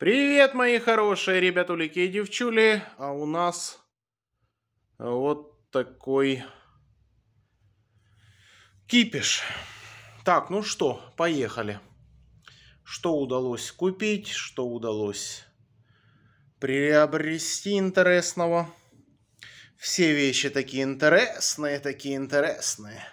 Привет, мои хорошие ребятулики и девчули. А у нас э, вот такой кипиш. Так, ну что, поехали. Что удалось купить, что удалось приобрести интересного. Все вещи такие интересные, такие интересные.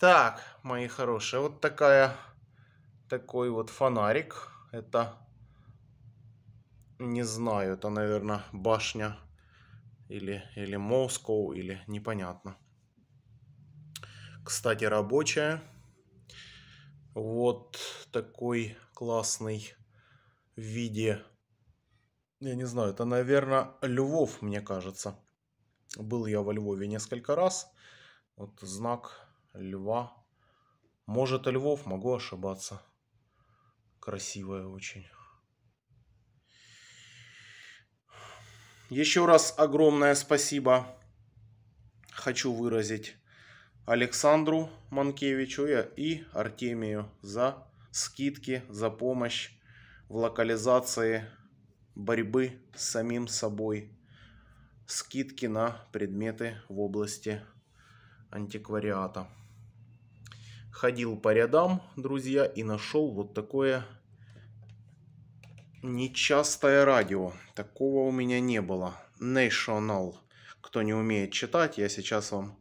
Так, мои хорошие, вот такая, такой вот фонарик. Это не знаю, это, наверное, башня или, или Москва, или непонятно. Кстати, рабочая. Вот такой классный в виде... Я не знаю, это, наверное, Львов, мне кажется. Был я во Львове несколько раз. Вот знак льва. Может, и Львов, могу ошибаться. Красивая очень. Еще раз огромное спасибо хочу выразить Александру Манкевичу и Артемию за скидки, за помощь в локализации борьбы с самим собой. Скидки на предметы в области антиквариата. Ходил по рядам, друзья, и нашел вот такое Нечастое радио. Такого у меня не было. National. Кто не умеет читать, я сейчас вам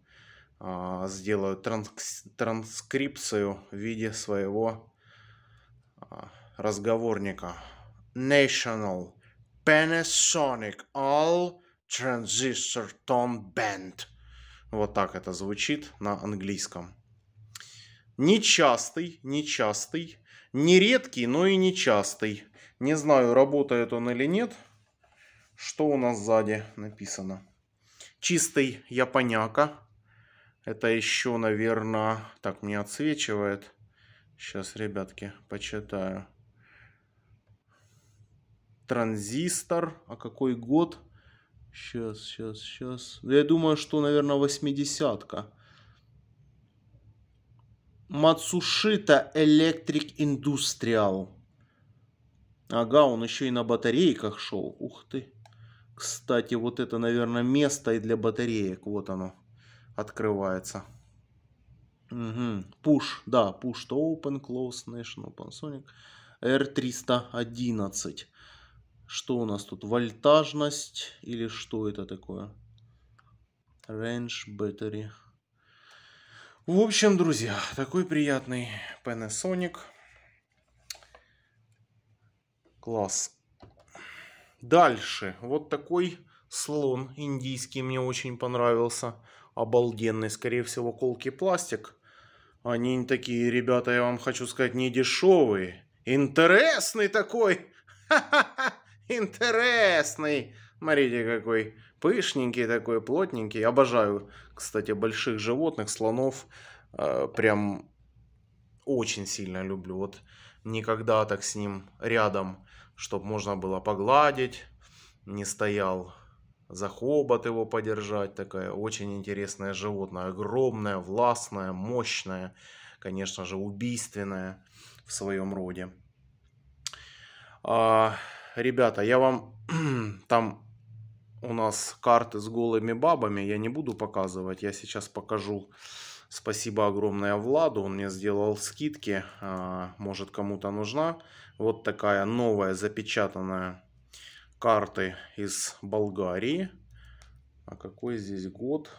а, сделаю транс транскрипцию в виде своего а, разговорника. National. Panasonic All Transistor Tone Band. Вот так это звучит на английском. Нечастый, нечастый. Нередкий, но и нечастый. Не знаю, работает он или нет. Что у нас сзади написано? Чистый японяка. Это еще, наверное... Так, мне отсвечивает. Сейчас, ребятки, почитаю. Транзистор. А какой год? Сейчас, сейчас, сейчас. Я думаю, что, наверное, восьмидесятка. Мацушита Electric Industrial. Ага, он еще и на батарейках шел. Ух ты. Кстати, вот это, наверное, место и для батареек. Вот оно открывается. Угу. Push, да, push to open, close, national Panasonic. R311. Что у нас тут? Вольтажность или что это такое? Range battery. В общем, друзья, такой приятный Panasonic. Класс. Дальше. Вот такой слон индийский мне очень понравился. Обалденный, скорее всего, колки пластик. Они такие, ребята, я вам хочу сказать, не дешевые. Интересный такой. Интересный. Смотрите, какой Пышненький такой, плотненький. Обожаю, кстати, больших животных, слонов. Э, прям очень сильно люблю. Вот никогда так с ним рядом, чтобы можно было погладить. Не стоял за хобот его подержать. Такая очень интересное животное. Огромное, властное, мощное. Конечно же, убийственное в своем роде. А, ребята, я вам там у нас карты с голыми бабами. Я не буду показывать, я сейчас покажу. Спасибо огромное Владу, он мне сделал скидки, а, может кому-то нужна. Вот такая новая запечатанная карты из Болгарии. А какой здесь год?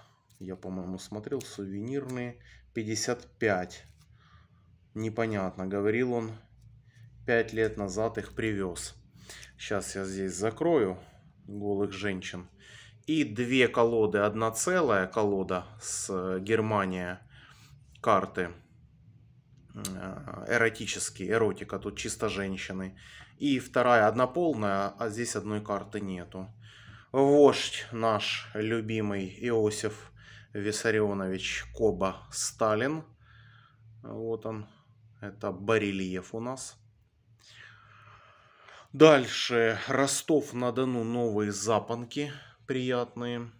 Я, по-моему, смотрел, сувенирные. 55. Непонятно, говорил он, 5 лет назад их привез. Сейчас я здесь закрою голых женщин. И две колоды, одна целая колода с э, Германия карты э, эротические, эротика, тут чисто женщины. И вторая однополная, а здесь одной карты нету. Вождь наш любимый Иосиф Виссарионович Коба Сталин. Вот он, это Барельеф у нас. Дальше. Ростов-на-Дону новые запонки приятные.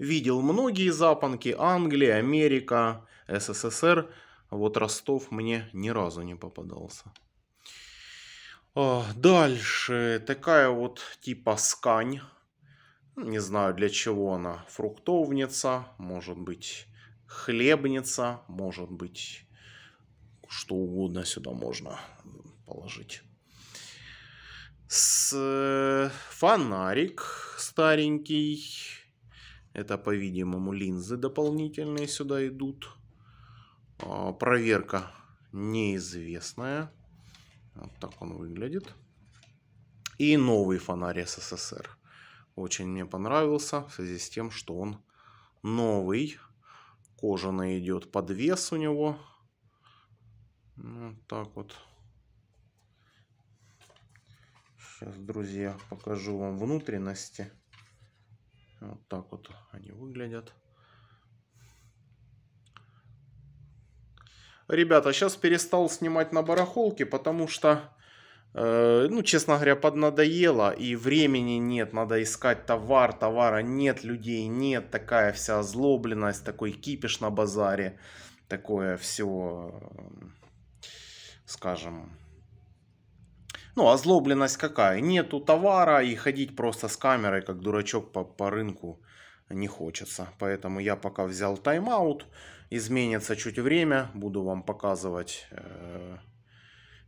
Видел многие запонки. Англия, Америка, СССР. Вот Ростов мне ни разу не попадался. А, дальше. Такая вот типа скань. Не знаю для чего она. Фруктовница, может быть хлебница, может быть что угодно сюда можно положить с э, фонарик старенький. Это, по-видимому, линзы дополнительные сюда идут. А, проверка неизвестная. Вот так он выглядит. И новый фонарь СССР. Очень мне понравился в связи с тем, что он новый. Кожаный идет подвес у него. Вот ну, так вот. Сейчас, друзья, покажу вам внутренности. Вот так вот они выглядят. Ребята, сейчас перестал снимать на барахолке, потому что, э, ну, честно говоря, поднадоело и времени нет. Надо искать товар, товара нет, людей нет. Такая вся озлобленность, такой кипиш на базаре. Такое все, эм, скажем, ну, озлобленность какая? Нету товара и ходить просто с камерой, как дурачок по, по рынку не хочется. Поэтому я пока взял тайм-аут. Изменится чуть время. Буду вам показывать э,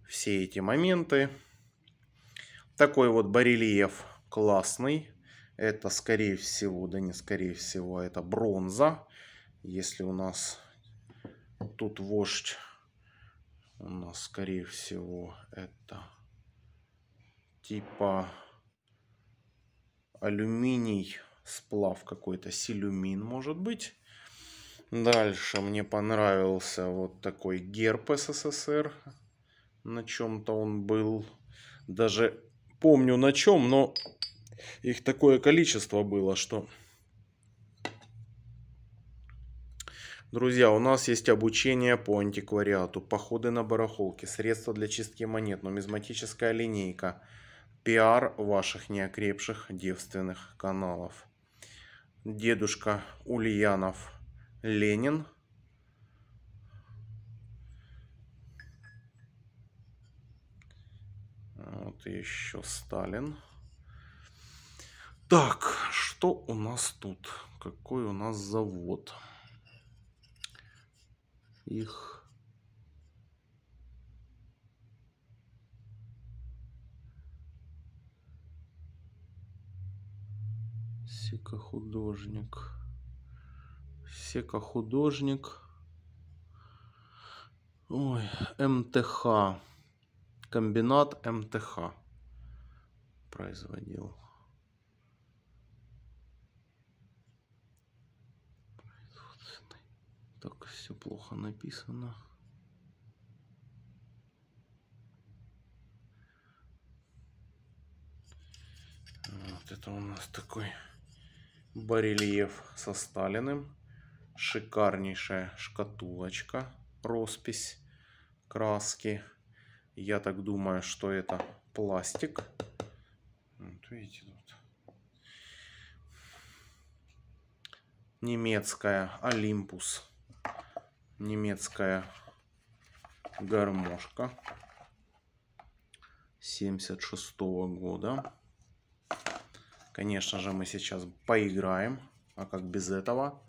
все эти моменты. Такой вот барельеф классный. Это скорее всего, да не скорее всего, а это бронза. Если у нас тут вождь, у нас скорее всего это типа алюминий, сплав какой-то, силюмин может быть. Дальше мне понравился вот такой герб СССР. На чем-то он был. Даже помню на чем, но их такое количество было, что... Друзья, у нас есть обучение по антиквариату, походы на барахолки, средства для чистки монет, нумизматическая линейка – пиар ваших неокрепших девственных каналов. Дедушка Ульянов Ленин. Вот еще Сталин. Так, что у нас тут? Какой у нас завод? Их Сека художник. Сека художник. Ой, МТХ. Комбинат МТХ производил. Так все плохо написано. Вот это у нас такой барельеф со Сталиным, шикарнейшая шкатулочка, роспись, краски. Я так думаю, что это пластик. Вот видите, тут. Немецкая Олимпус. Немецкая гармошка 76 -го года. Конечно же, мы сейчас поиграем. А как без этого?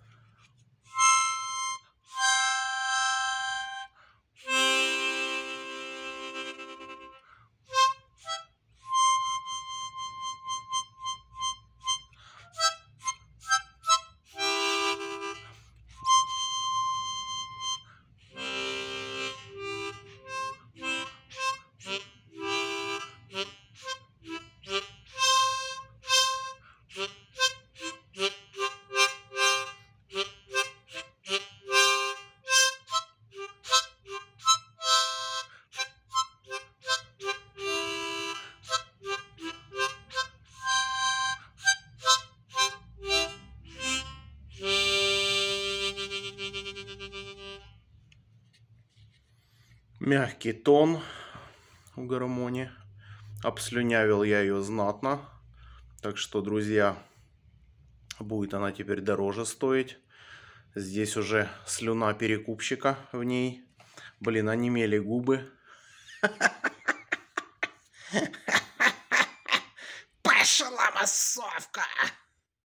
Мягкий тон у гармонии Обслюнявил я ее знатно. Так что, друзья, будет она теперь дороже стоить. Здесь уже слюна перекупщика в ней. Блин, онемели губы. Пошла массовка!